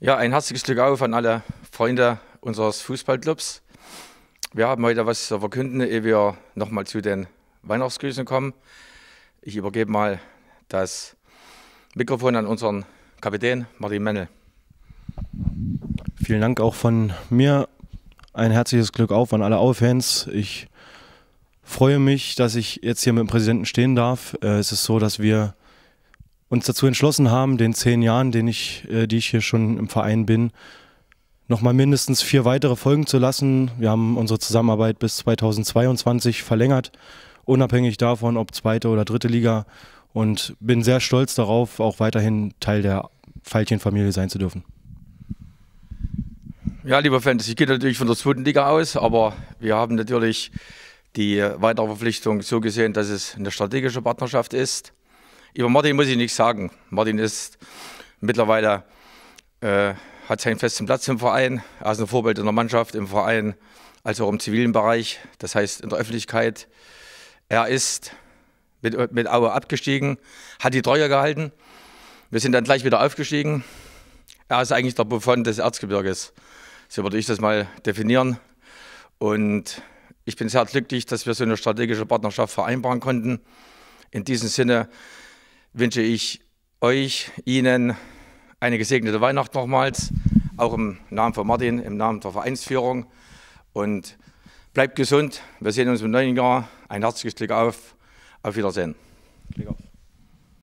Ja, ein herzliches Glück auf an alle Freunde unseres Fußballclubs. Wir haben heute was zu verkünden, ehe wir nochmal zu den Weihnachtsgrüßen kommen. Ich übergebe mal das Mikrofon an unseren Kapitän Martin Mennel. Vielen Dank auch von mir. Ein herzliches Glück auf an alle aue Ich freue mich, dass ich jetzt hier mit dem Präsidenten stehen darf. Äh, es ist so, dass wir uns dazu entschlossen haben, den zehn Jahren, den ich, äh, die ich hier schon im Verein bin, nochmal mindestens vier weitere Folgen zu lassen. Wir haben unsere Zusammenarbeit bis 2022 verlängert, unabhängig davon, ob zweite oder dritte Liga. Und bin sehr stolz darauf, auch weiterhin Teil der Pfeilchenfamilie sein zu dürfen. Ja, lieber Fans, ich gehe natürlich von der zweiten Liga aus, aber wir haben natürlich die äh, weitere Verpflichtung so gesehen, dass es eine strategische Partnerschaft ist. Über Martin muss ich nichts sagen. Martin ist mittlerweile, äh, hat seinen festen Platz im Verein, er ist ein Vorbild in der Mannschaft, im Verein, als auch im zivilen Bereich, das heißt in der Öffentlichkeit. Er ist mit, mit Aue abgestiegen, hat die Treue gehalten. Wir sind dann gleich wieder aufgestiegen. Er ist eigentlich der Buffon des Erzgebirges. So würde ich das mal definieren. Und ich bin sehr glücklich, dass wir so eine strategische Partnerschaft vereinbaren konnten. In diesem Sinne wünsche ich euch, Ihnen eine gesegnete Weihnacht nochmals, auch im Namen von Martin, im Namen der Vereinsführung. Und bleibt gesund. Wir sehen uns im neuen Jahr. Ein herzliches Glück auf. Auf Wiedersehen. Glück auf.